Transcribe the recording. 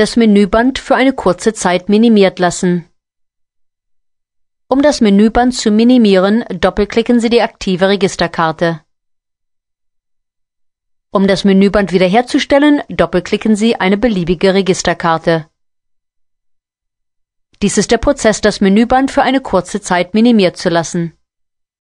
das Menüband für eine kurze Zeit minimiert lassen. Um das Menüband zu minimieren, doppelklicken Sie die aktive Registerkarte. Um das Menüband wiederherzustellen, doppelklicken Sie eine beliebige Registerkarte. Dies ist der Prozess, das Menüband für eine kurze Zeit minimiert zu lassen.